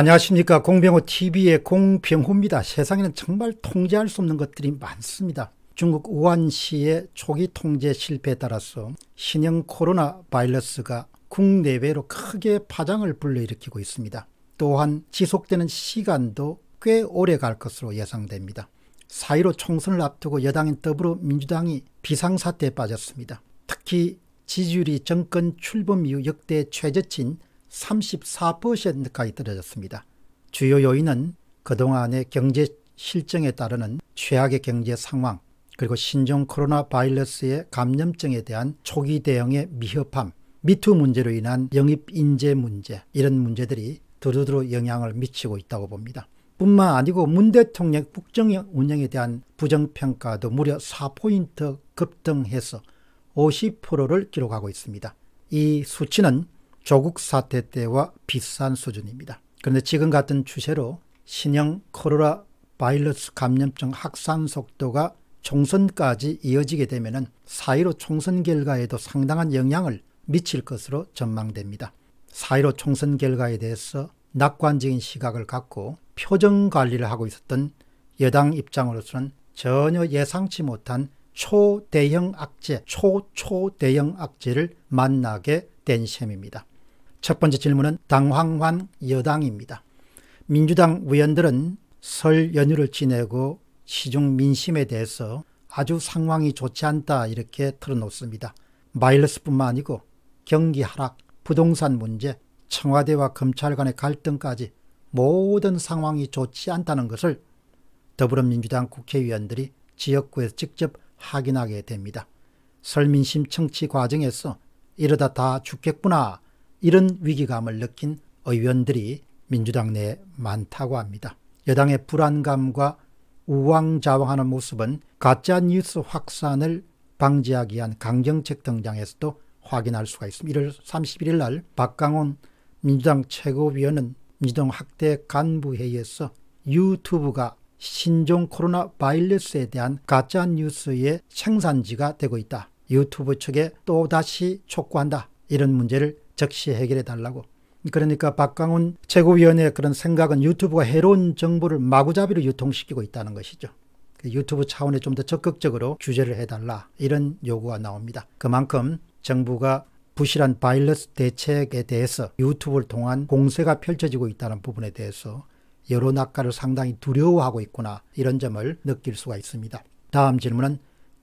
안녕하십니까 공병호 TV의 공병호입니다. 세상에는 정말 통제할 수 없는 것들이 많습니다. 중국 우한시의 초기 통제 실패에 따라서 신형 코로나 바이러스가 국내외로 크게 파장을 불러일으키고 있습니다. 또한 지속되는 시간도 꽤 오래 갈 것으로 예상됩니다. 사1로 총선을 앞두고 여당인 더불어민주당이 비상사태에 빠졌습니다. 특히 지지율이 정권 출범 이후 역대 최저치인 34%까지 떨어졌습니다. 주요 요인은 그동안의 경제 실정에 따르는 최악의 경제 상황, 그리고 신종 코로나 바이러스의 감염증에 대한 초기 대응의 미흡함, 미투 문제로 인한 영입 인재 문제, 이런 문제들이 두루두루 영향을 미치고 있다고 봅니다. 뿐만 아니고 문 대통령 국정 운영에 대한 부정평가도 무려 4포인트 급등해서 50%를 기록하고 있습니다. 이 수치는 조국 사태 때와 비슷한 수준입니다. 그런데 지금 같은 추세로 신형 코로나 바이러스 감염증 확산 속도가 총선까지 이어지게 되면 4 1 5 총선 결과에도 상당한 영향을 미칠 것으로 전망됩니다. 4.15 총선 결과에 대해서 낙관적인 시각을 갖고 표정 관리를 하고 있었던 여당 입장으로서는 전혀 예상치 못한 초대형 악재, 초초대형 악재를 만나게 된 셈입니다. 첫 번째 질문은 당황한 여당입니다. 민주당 의원들은 설 연휴를 지내고 시중 민심에 대해서 아주 상황이 좋지 않다 이렇게 틀어놓습니다 마일러스뿐만 아니고 경기 하락, 부동산 문제, 청와대와 검찰 간의 갈등까지 모든 상황이 좋지 않다는 것을 더불어민주당 국회의원들이 지역구에서 직접 확인하게 됩니다. 설민심 청취 과정에서 이러다 다 죽겠구나 이런 위기감을 느낀 의원들이 민주당 내에 많다고 합니다. 여당의 불안감과 우왕좌왕하는 모습은 가짜뉴스 확산을 방지하기 위한 강정책 등장에서도 확인할 수가 있습니다. 1월 31일 날 박강훈 민주당 최고위원은 민주당 학대 간부회의에서 유튜브가 신종 코로나 바이러스에 대한 가짜뉴스의 생산지가 되고 있다. 유튜브 측에 또다시 촉구한다. 이런 문제를 즉시 해결해 달라고. 그러니까 박강훈 최고위원의 회 그런 생각은 유튜브가 해로운 정보를 마구잡이로 유통시키고 있다는 것이죠. 그 유튜브 차원에 좀 더 적극적으로 규제를 해달라 이런 요구가 나옵니다. 그만큼 정부가 부실한 바이러스 대책에 대해서 유튜브를 통한 공세가 펼쳐지고 있다는 부분에 대해서 여론 악화를 상당히 두려워하고 있구나 이런 점을 느낄 수가 있습니다. 다음 질문은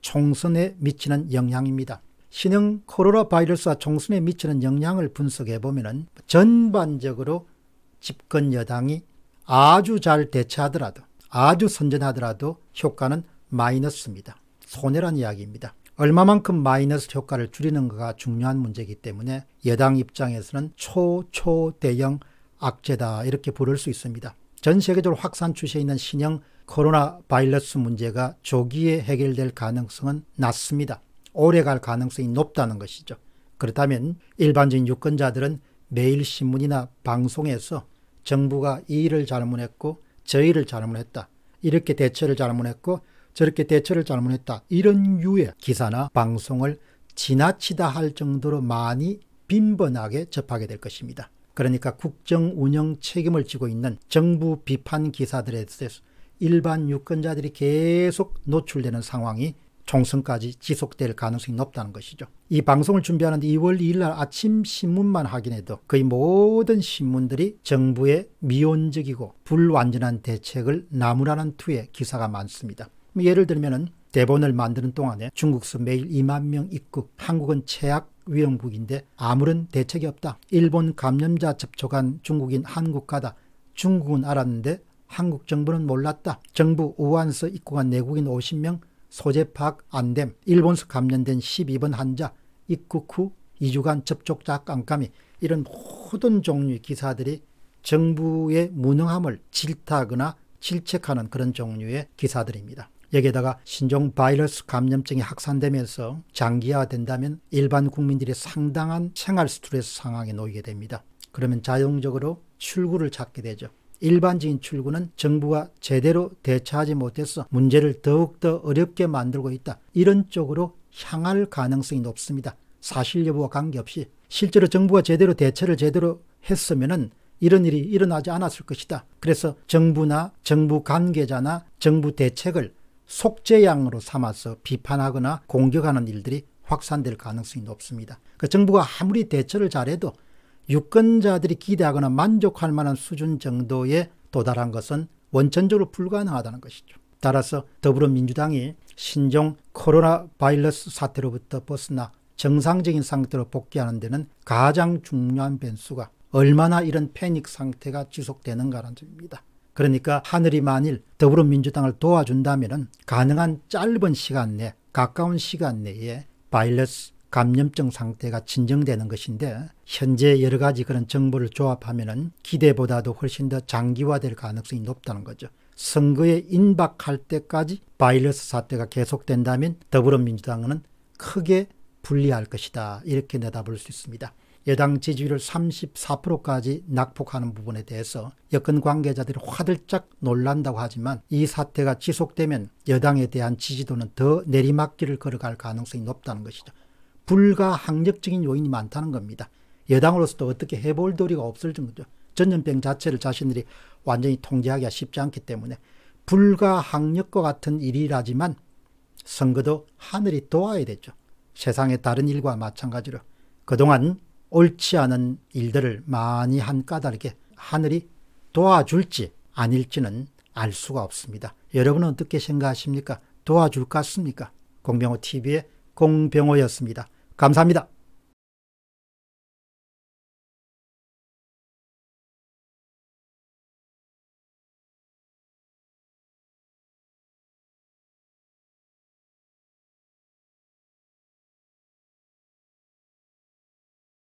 총선에 미치는 영향입니다. 신형 코로나 바이러스와 총선에 미치는 영향을 분석해 보면 전반적으로 집권 여당이 아주 잘 대처하더라도 아주 선전하더라도 효과는 마이너스입니다. 손해란 이야기입니다. 얼마만큼 마이너스 효과를 줄이는가가 중요한 문제이기 때문에 여당 입장에서는 초초대형 악재다 이렇게 부를 수 있습니다. 전 세계적으로 확산 추세에 있는 신형 코로나 바이러스 문제가 조기에 해결될 가능성은 낮습니다. 오래갈 가능성이 높다는 것이죠. 그렇다면 일반적인 유권자들은 매일 신문이나 방송에서 정부가 이 일을 잘못했고 저 일을 잘못했다. 이렇게 대처를 잘못했고 저렇게 대처를 잘못했다. 이런 유의 기사나 방송을 지나치다 할 정도로 많이 빈번하게 접하게 될 것입니다. 그러니까 국정 운영 책임을 지고 있는 정부 비판 기사들에 대해서 일반 유권자들이 계속 노출되는 상황이 총선까지 지속될 가능성이 높다는 것이죠. 이 방송을 준비하는데 2월 2일 날 아침 신문만 확인해도 거의 모든 신문들이 정부의 미온적이고 불완전한 대책을 나무라는 투의 기사가 많습니다. 뭐 예를 들면 대본을 만드는 동안에 중국수 매일 2만 명 입국, 한국은 최악 위험국인데 아무런 대책이 없다. 일본 감염자 접촉한 중국인 한국가다. 중국은 알았는데 한국 정부는 몰랐다. 정부 우한서 입국한 내국인 50명 소재 파악 안됨. 일본서 감염된 12번 환자 입국 후 2주간 접촉자 깜깜이 이런 모든 종류의 기사들이 정부의 무능함을 질타하거나 질책하는 그런 종류의 기사들입니다. 여기에다가 신종 바이러스 감염증이 확산되면서 장기화된다면 일반 국민들이 상당한 생활 스트레스 상황에 놓이게 됩니다. 그러면 자동적으로 출구를 찾게 되죠. 일반적인 출구는 정부가 제대로 대처하지 못해서 문제를 더욱더 어렵게 만들고 있다. 이런 쪽으로 향할 가능성이 높습니다. 사실 여부와 관계없이 실제로 정부가 제대로 대처를 제대로 했으면은 이런 일이 일어나지 않았을 것이다. 그래서 정부나 정부 관계자나 정부 대책을 속죄양으로 삼아서 비판하거나 공격하는 일들이 확산될 가능성이 높습니다. 그 정부가 아무리 대처를 잘해도 유권자들이 기대하거나 만족할 만한 수준 정도에 도달한 것은 원천적으로 불가능하다는 것이죠. 따라서 더불어민주당이 신종 코로나 바이러스 사태로부터 벗어나 정상적인 상태로 복귀하는 데는 가장 중요한 변수가 얼마나 이런 패닉 상태가 지속되는가라는 점입니다. 그러니까 하늘이 만일 더불어민주당을 도와준다면 가능한 짧은 시간 내 가까운 시간 내에 바이러스 감염증 상태가 진정되는 것인데 현재 여러 가지 그런 정보를 조합하면 기대보다도 훨씬 더 장기화될 가능성이 높다는 거죠. 선거에 임박할 때까지 바이러스 사태가 계속된다면 더불어민주당은 크게 불리할 것이다 이렇게 내다볼 수 있습니다. 여당 지지율을 34%까지 낙폭하는 부분에 대해서 여권 관계자들이 화들짝 놀란다고 하지만 이 사태가 지속되면 여당에 대한 지지도는 더 내리막길을 걸어갈 가능성이 높다는 것이죠. 불가항력적인 요인이 많다는 겁니다. 여당으로서도 어떻게 해볼 도리가 없을 정도죠. 전염병 자체를 자신들이 완전히 통제하기가 쉽지 않기 때문에 불가항력과 같은 일이라지만 선거도 하늘이 도와야 되죠. 세상의 다른 일과 마찬가지로 그동안 옳지 않은 일들을 많이 한 까닭에 하늘이 도와줄지 아닐지는 알 수가 없습니다. 여러분은 어떻게 생각하십니까? 도와줄 것 같습니까? 공병호 TV의 공병호였습니다. 감사합니다.